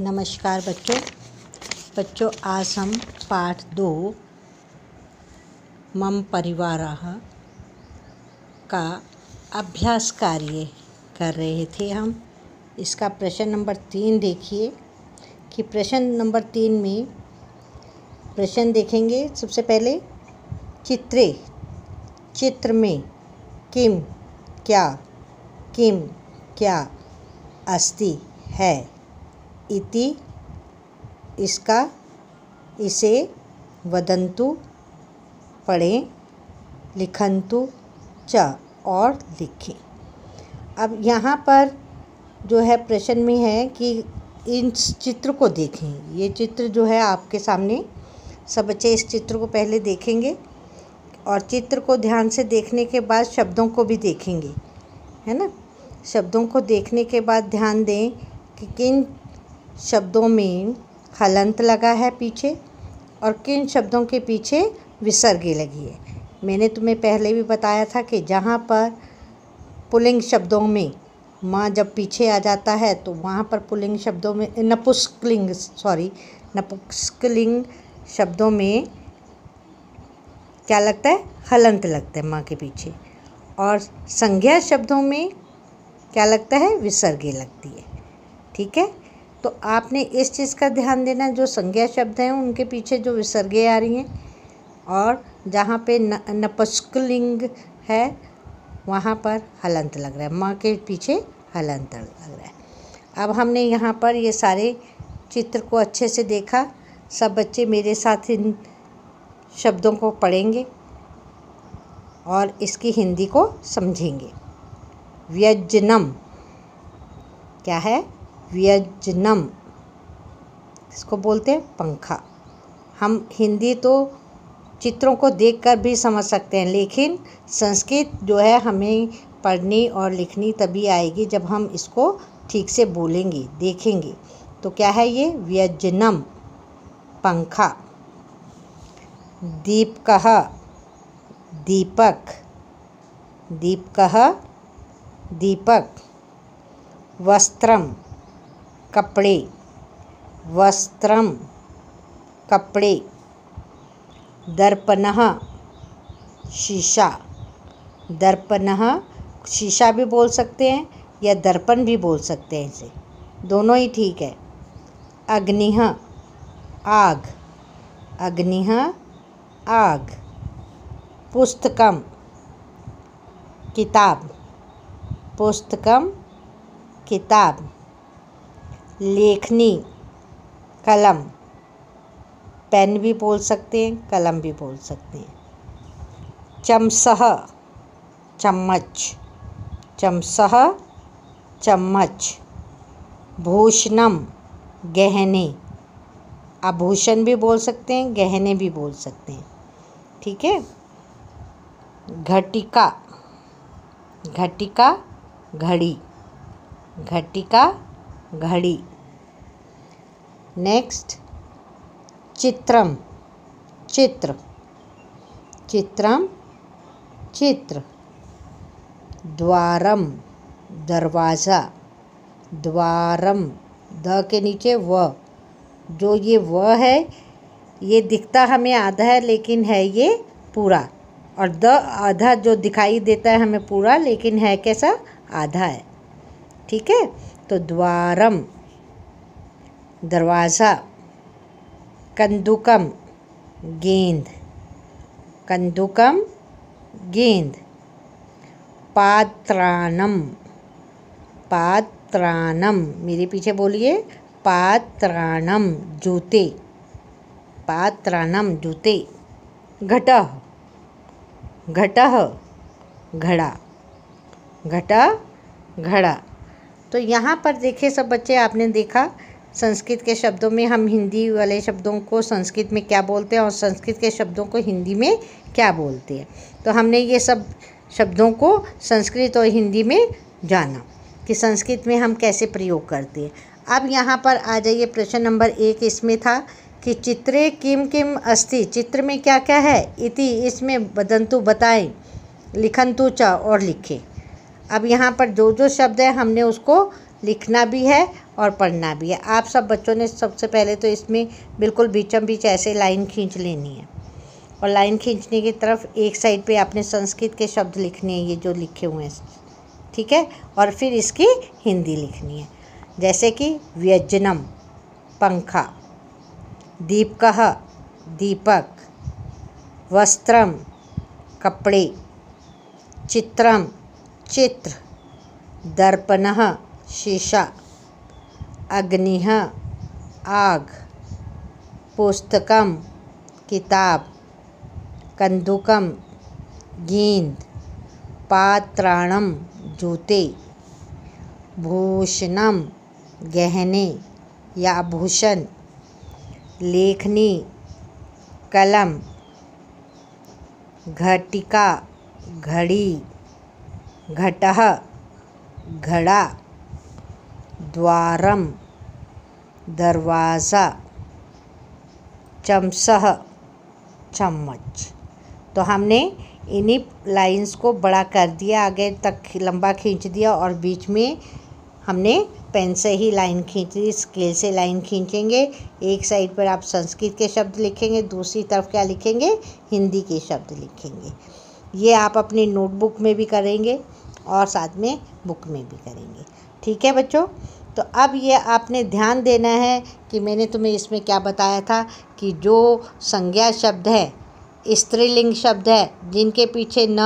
नमस्कार बच्चों बच्चों आज हम पाठ दो मम परिवार का अभ्यास कार्य कर रहे थे हम इसका प्रश्न नंबर तीन देखिए कि प्रश्न नंबर तीन में प्रश्न देखेंगे सबसे पहले चित्रे चित्र में किम क्या किम क्या अस्ति है इति इसका इसे वदंतु पढ़ें लिखंतु च और लिखें अब यहाँ पर जो है प्रश्न में है कि इन चित्र को देखें ये चित्र जो है आपके सामने सब बच्चे इस चित्र को पहले देखेंगे और चित्र को ध्यान से देखने के बाद शब्दों को भी देखेंगे है ना शब्दों को देखने के बाद ध्यान दें कि किन शब्दों में हलंत लगा है पीछे और किन शब्दों के पीछे विसर्गी लगी है मैंने तुम्हें पहले भी बताया था कि जहाँ पर पुलिंग शब्दों में माँ जब पीछे आ जाता है तो वहाँ पर पुलिंग शब्दों में नपुस्कलिंग सॉरी नपुस्कलिंग शब्दों में क्या लगता है हलंत लगता है माँ के पीछे और संज्ञा शब्दों में क्या लगता है विसर्गी लगती है ठीक है तो आपने इस चीज़ का ध्यान देना जो संज्ञा शब्द हैं उनके पीछे जो विसर्गे आ रही हैं और जहाँ पे नपस्कलिंग है वहाँ पर हलंत लग रहा है माँ के पीछे हलंत लग रहा है अब हमने यहाँ पर ये सारे चित्र को अच्छे से देखा सब बच्चे मेरे साथ इन शब्दों को पढ़ेंगे और इसकी हिंदी को समझेंगे व्यजनम क्या है व्यजनम इसको बोलते हैं पंखा हम हिंदी तो चित्रों को देखकर भी समझ सकते हैं लेकिन संस्कृत जो है हमें पढ़नी और लिखनी तभी आएगी जब हम इसको ठीक से बोलेंगे देखेंगे तो क्या है ये व्यजनम पंखा कह दीपक कह दीपक वस्त्रम कपड़े वस्त्रम कपड़े दर्पण शीशा दर्पण शीशा भी बोल सकते हैं या दर्पण भी बोल सकते हैं इसे दोनों ही ठीक है अग्निह आग अग्नि आग पुस्तकम किताब पुस्तकम किताब लेखनी कलम पेन भी बोल सकते हैं कलम भी बोल सकते हैं चमसह चम्मच चमसह चम्मच भूषणम गहने आभूषण भी बोल सकते हैं गहने भी बोल सकते हैं ठीक है घटिका घटिका घड़ी घटिका घड़ी नेक्स्ट चित्रम चित्र चित्रम चित्र द्वारम दरवाज़ा द्वारम द के नीचे व जो ये व है ये दिखता हमें आधा है लेकिन है ये पूरा और द आधा जो दिखाई देता है हमें पूरा लेकिन है कैसा आधा है ठीक है तो द्वारम दरवाज़ा कंदुकम गेंद कंदुकम गेंद पात्रानम पात्रानम मेरे पीछे बोलिए पात्राणम जूते पात्राणम जूते घट घट घड़ा घट घड़ा तो यहाँ पर देखे सब बच्चे आपने देखा संस्कृत के शब्दों में हम हिंदी वाले शब्दों को संस्कृत में क्या बोलते हैं और संस्कृत के शब्दों को हिंदी में क्या बोलते हैं तो हमने ये सब शब्दों को संस्कृत और हिंदी में जाना कि संस्कृत में हम कैसे प्रयोग करते हैं अब यहाँ पर आ जाइए प्रश्न नंबर एक इसमें था कि चित्रे किम किम अस्थि चित्र में क्या क्या है इति इसमें बदंतु बताएं लिखंतु चा और लिखें अब यहाँ पर जो जो शब्द है हमने उसको लिखना भी है और पढ़ना भी है आप सब बच्चों ने सबसे पहले तो इसमें बिल्कुल बीचम बीच ऐसे लाइन खींच लेनी है और लाइन खींचने की तरफ एक साइड पे आपने संस्कृत के शब्द लिखने हैं ये जो लिखे हुए हैं ठीक है और फिर इसकी हिंदी लिखनी है जैसे कि व्यजनम पंखा दीपकह दीपक वस्त्रम कपड़े चित्रम चित्र दर्पण शीशा अग्नि आग पुस्तकम किताब कंदुकम गेंद पात्राणम जूते भूषणम गहने या भूषण लेखनी कलम घटिका घड़ी घटह घड़ा द्वारम दरवाज़ा चमसह चम्मच तो हमने इन्हीं लाइंस को बड़ा कर दिया आगे तक लंबा खींच दिया और बीच में हमने पेन से ही लाइन खींच दी स्केल से लाइन खींचेंगे एक साइड पर आप संस्कृत के शब्द लिखेंगे दूसरी तरफ क्या लिखेंगे हिंदी के शब्द लिखेंगे ये आप अपनी नोटबुक में भी करेंगे और साथ में बुक में भी करेंगे ठीक है बच्चों तो अब ये आपने ध्यान देना है कि मैंने तुम्हें इसमें क्या बताया था कि जो संज्ञा शब्द है स्त्रीलिंग शब्द है जिनके पीछे न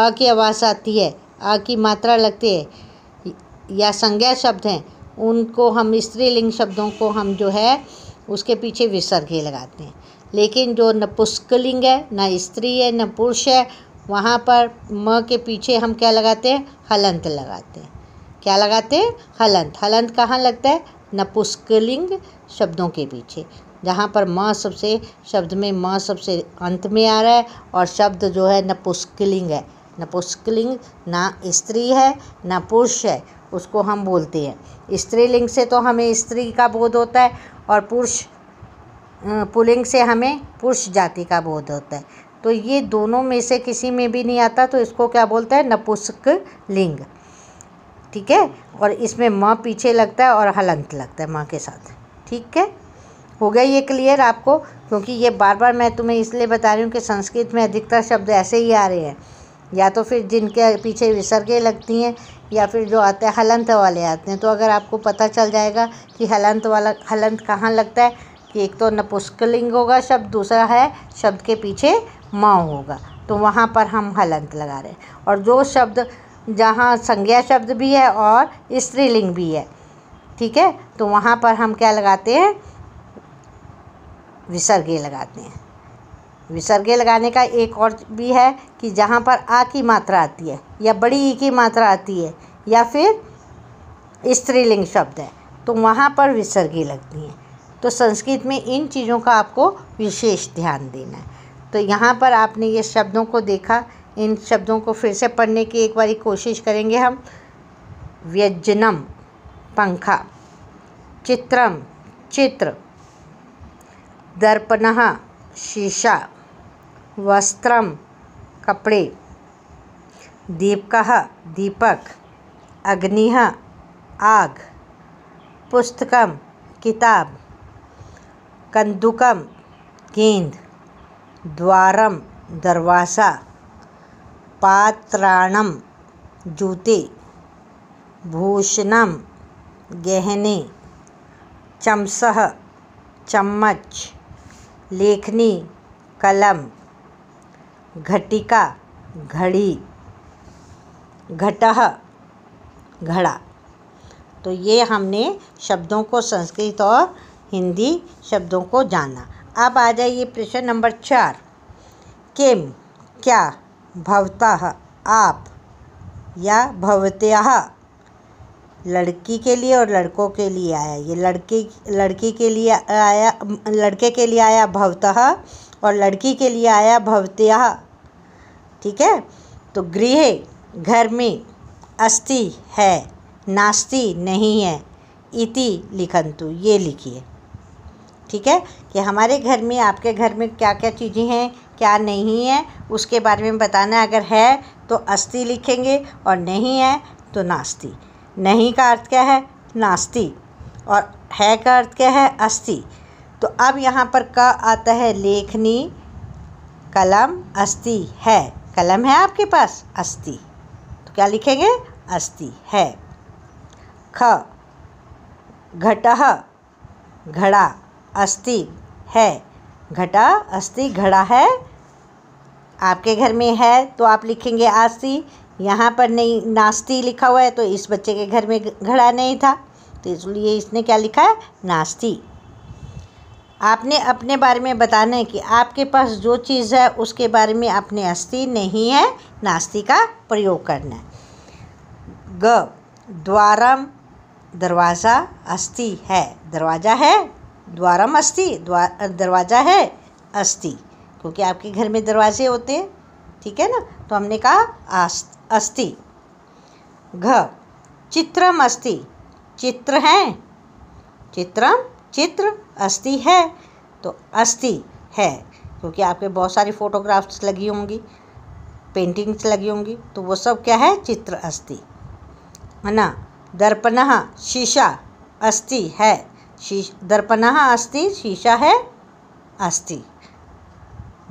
अ की आवाज़ आती है अ की मात्रा लगती है या संज्ञा शब्द हैं उनको हम स्त्रीलिंग शब्दों को हम जो है उसके पीछे विसर्ग ही लगाते हैं लेकिन जो न पुष्कलिंग है न स्त्री है न पुरुष है वहाँ पर म के पीछे हम क्या लगाते हैं हलंत लगाते हैं क्या लगाते हैं हलंत हलंत कहाँ लगता है नपुस्कलिंग शब्दों के पीछे जहाँ पर माँ सबसे शब्द में माँ सबसे अंत में आ रहा है और शब्द जो है नपुस्कलिंग है नपुस्कलिंग ना स्त्री है ना पुरुष है उसको हम बोलते हैं स्त्रीलिंग से तो हमें स्त्री का बोध होता है और पुरुष पुलिंग से हमें पुरुष जाति का बोध होता है तो ये दोनों में से किसी में भी नहीं आता तो इसको क्या बोलते हैं नपुस्क लिंग ठीक है और इसमें माँ पीछे लगता है और हलंत लगता है माँ के साथ ठीक है हो गया ये क्लियर आपको क्योंकि ये बार बार मैं तुम्हें इसलिए बता रही हूँ कि संस्कृत में अधिकतर शब्द ऐसे ही आ रहे हैं या तो फिर जिनके पीछे विसर्गे लगती हैं या फिर जो आते हैं हलंत वाले आते हैं तो अगर आपको पता चल जाएगा कि हलंत वाला हलंत कहाँ लगता है कि एक तो नपुष्कलिंग होगा शब्द दूसरा है शब्द के पीछे माँ होगा तो वहाँ पर हम हलंत लगा रहे हैं और जो शब्द जहाँ संज्ञा शब्द भी है और स्त्रीलिंग भी है ठीक है तो वहाँ पर हम क्या लगाते हैं विसर्गे लगाते हैं विसर्गे लगाने का एक और भी है कि जहाँ पर आ की मात्रा आती है या बड़ी ई की मात्रा आती है या फिर स्त्रीलिंग शब्द है तो वहाँ पर विसर्गी लगती हैं तो संस्कृत में इन चीज़ों का आपको विशेष ध्यान देना है तो यहाँ पर आपने ये शब्दों को देखा इन शब्दों को फिर से पढ़ने की एक बारी कोशिश करेंगे हम व्यजनम पंखा चित्रम चित्र दर्पण शीशा वस्त्रम कपड़े दीपक दीपक अग्नि आग पुस्तकम किताब कंदुकम गेंद द्वारम दरवाज़ा पात्राणम जूते भूषणम गहने चमसह चम्मच लेखनी कलम घटिका घड़ी घटह घड़ा तो ये हमने शब्दों को संस्कृत और हिंदी शब्दों को जाना अब आ जाइए प्रश्न नंबर चार किम क्या भवतः आप या भवत्या लड़की के लिए और लड़कों के लिए आया ये लड़की लड़की के लिए आया लड़के के लिए आया भवतः और लड़की के लिए आया भवत्या ठीक है तो गृह घर में अस्ति है नास्ति नहीं है इति लिखंतु ये लिखिए ठीक है कि हमारे घर में आपके घर में क्या क्या चीज़ें हैं क्या नहीं है उसके बारे में बताना है अगर है तो अस्ति लिखेंगे और नहीं है तो नास्ति नहीं का अर्थ क्या है नास्ति और है का अर्थ क्या है अस्ति तो अब यहाँ पर क आता है लेखनी कलम अस्ति है कलम है आपके पास अस्ति तो क्या लिखेंगे अस्ति है ख घट घड़ा अस्ति है घटा अस्ति घड़ा है आपके घर में है तो आप लिखेंगे आस्ती यहाँ पर नहीं नाश्ती लिखा हुआ है तो इस बच्चे के घर में घड़ा नहीं था तो इसलिए इसने क्या लिखा है नास्ती आपने अपने बारे में बताना है कि आपके पास जो चीज़ है उसके बारे में आपने अस्थि नहीं है नास्ती का प्रयोग करना है ग द्वारम दरवाज़ा अस्थि है दरवाज़ा है द्वारम अस्थि द्वार दरवाज़ा है अस्थि क्योंकि आपके घर में दरवाजे होते हैं ठीक है ना तो हमने कहा अस्थि घ चित्रम अस्थि चित्र हैं चित्रम चित्र अस्थि है तो अस्थि है क्योंकि आपके बहुत सारी फ़ोटोग्राफ्स लगी होंगी पेंटिंग्स लगी होंगी तो वो सब क्या है चित्र अस्थि है ना दर्पण शीशा अस्थि है शीश दर्पण अस्थि शीशा है अस्थि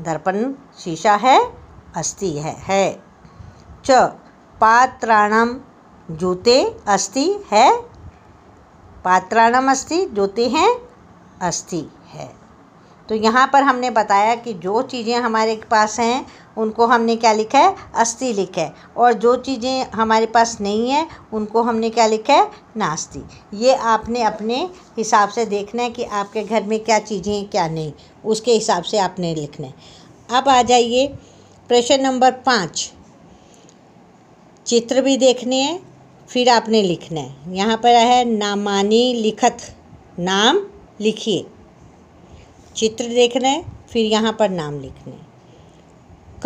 दर्पण शीशा है अस्ति है है च पात्राणाम जूते अस्ति है पात्राणाम अस्ति जूते हैं अस्ति तो यहाँ पर हमने बताया कि जो चीज़ें हमारे पास हैं उनको हमने क्या लिखा है अस्थि लिखा है और जो चीज़ें हमारे पास नहीं है उनको हमने क्या लिखा है नास्ती ये आपने अपने हिसाब से देखना है कि आपके घर में क्या चीज़ें हैं क्या नहीं उसके हिसाब से आपने लिखना है अब आ जाइए प्रश्न नंबर पाँच चित्र भी देखने हैं फिर आपने लिखना है यहाँ पर है नामानी लिखत नाम लिखिए चित्र देख रहे हैं फिर यहाँ पर नाम लिख रहे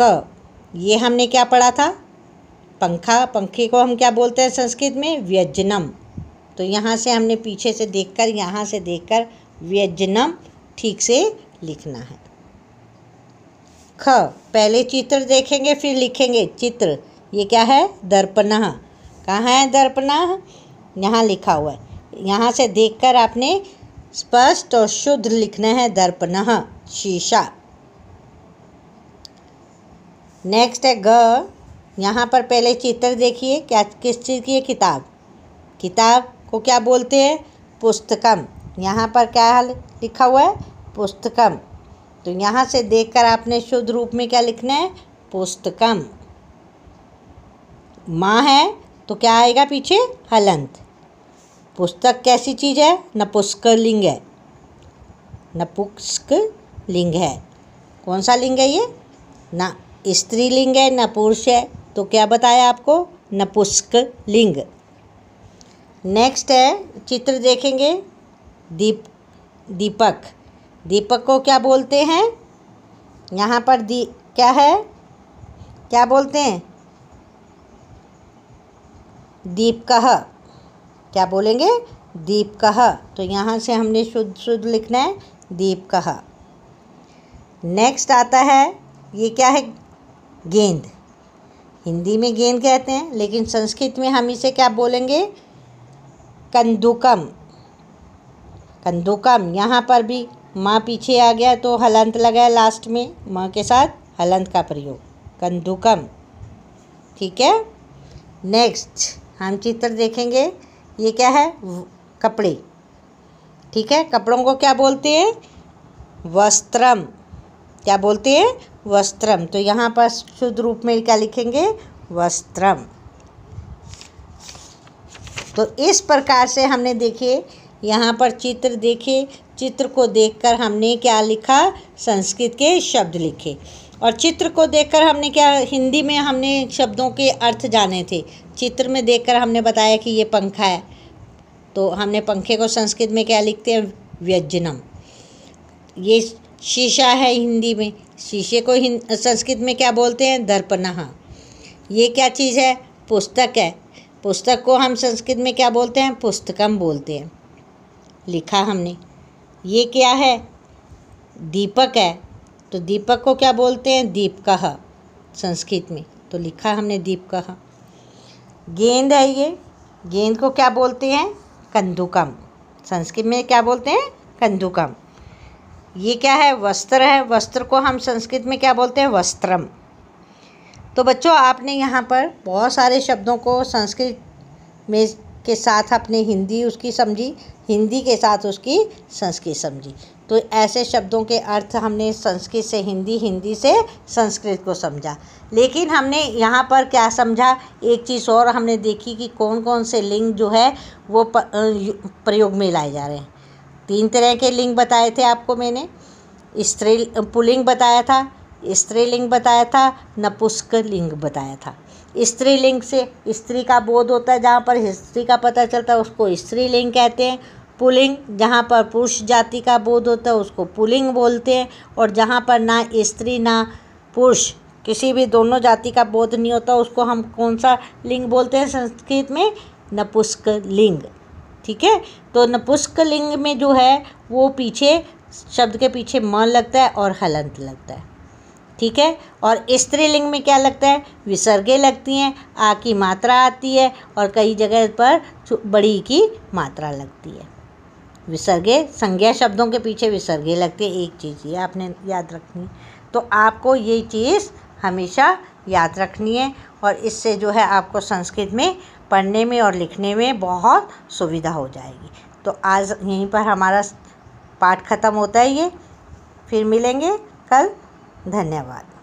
क ये हमने क्या पढ़ा था पंखा पंखे को हम क्या बोलते हैं संस्कृत में व्यजनम तो यहाँ से हमने पीछे से देखकर यहाँ से देख कर व्यजनम ठीक से लिखना है ख पहले चित्र देखेंगे फिर लिखेंगे चित्र ये क्या है दर्पण कहाँ है दर्पण यहाँ लिखा हुआ है यहाँ से देखकर आपने स्पष्ट और शुद्ध लिखना है दर्पण शीशा नेक्स्ट है ग यहाँ पर पहले चित्र देखिए क्या किस चीज़ की है किताब किताब को क्या बोलते हैं पुस्तकम यहाँ पर क्या लिखा हुआ है पुस्तकम तो यहाँ से देखकर आपने शुद्ध रूप में क्या लिखना है पुस्तकम माँ है तो क्या आएगा पीछे हलंत पुस्तक कैसी चीज़ है पुष्कलिंग है नपुस्क लिंग है कौन सा लिंग है ये ना स्त्रीलिंग है न पुरुष है तो क्या बताया आपको नपुस्क लिंग नेक्स्ट है चित्र देखेंगे दीप दीपक दीपक को क्या बोलते हैं यहाँ पर दी क्या है क्या बोलते हैं दीपकह क्या बोलेंगे दीप कह तो यहाँ से हमने शुद्ध शुद्ध लिखना है दीप कह नेक्स्ट आता है ये क्या है गेंद हिंदी में गेंद कहते हैं लेकिन संस्कृत में हम इसे क्या बोलेंगे कंदुकम कंदुकम यहाँ पर भी माँ पीछे आ गया तो हलंत लगा लास्ट में माँ के साथ हलंत का प्रयोग कंदुकम ठीक है नेक्स्ट हम चित्र देखेंगे ये क्या है कपड़े ठीक है कपड़ों को क्या बोलते हैं वस्त्रम क्या बोलते हैं वस्त्रम तो यहाँ पर शुद्ध रूप में क्या लिखेंगे वस्त्रम तो इस प्रकार से हमने देखे यहाँ पर चित्र देखे चित्र को देखकर हमने क्या लिखा संस्कृत के शब्द लिखे और चित्र को देखकर हमने क्या हिंदी में हमने शब्दों के अर्थ जाने थे चित्र में देखकर हमने बताया कि ये पंखा है तो हमने पंखे को संस्कृत में क्या लिखते हैं व्यजनम ये शीशा है हिंदी में शीशे को संस्कृत में क्या बोलते हैं दर्पणा ये क्या चीज़ है पुस्तक है पुस्तक को हम संस्कृत में क्या बोलते हैं पुस्तकम बोलते हैं लिखा हमने ये क्या है दीपक है तो दीपक को क्या बोलते हैं दीपकह संस्कृत में तो लिखा हमने दीपकह गेंद है ये गेंद को क्या बोलते हैं कंदुकम संस्कृत में क्या बोलते हैं कंदुकम ये क्या है वस्त्र है वस्त्र को हम संस्कृत में क्या बोलते हैं वस्त्रम तो बच्चों आपने यहाँ पर बहुत सारे शब्दों को संस्कृत में के साथ अपने हिंदी उसकी समझी हिंदी के साथ उसकी संस्कृत समझी तो ऐसे शब्दों के अर्थ हमने संस्कृत से हिंदी हिंदी से संस्कृत को समझा लेकिन हमने यहाँ पर क्या समझा एक चीज़ और हमने देखी कि कौन कौन से लिंग जो है वो प्रयोग में लाए जा रहे हैं तीन तरह के लिंग बताए थे आपको मैंने स्त्री पुलिंग बताया था स्त्रीलिंग बताया था नपुस्क लिंग बताया था स्त्रीलिंग से स्त्री का बोध होता है जहाँ पर स्त्री का पता चलता है उसको स्त्रीलिंग कहते हैं पुलिंग जहाँ पर पुरुष जाति का बोध होता है उसको पुलिंग बोलते हैं और जहाँ पर ना स्त्री ना पुरुष किसी भी दोनों जाति का बोध नहीं होता उसको हम कौन सा लिंग बोलते हैं संस्कृत में नपुष्क लिंग ठीक है तो नपुष्क लिंग में जो है वो पीछे शब्द के पीछे मन लगता है और हलंत लगता है ठीक है और स्त्रीलिंग में क्या लगता है विसर्गे लगती हैं आ की मात्रा आती है और कई जगह पर बड़ी की मात्रा लगती है विसर्गे संज्ञा शब्दों के पीछे विसर्गे लगते एक चीज़ ये आपने याद रखनी तो आपको ये चीज़ हमेशा याद रखनी है और इससे जो है आपको संस्कृत में पढ़ने में और लिखने में बहुत सुविधा हो जाएगी तो आज यहीं पर हमारा पाठ ख़त्म होता है ये फिर मिलेंगे कल धन्यवाद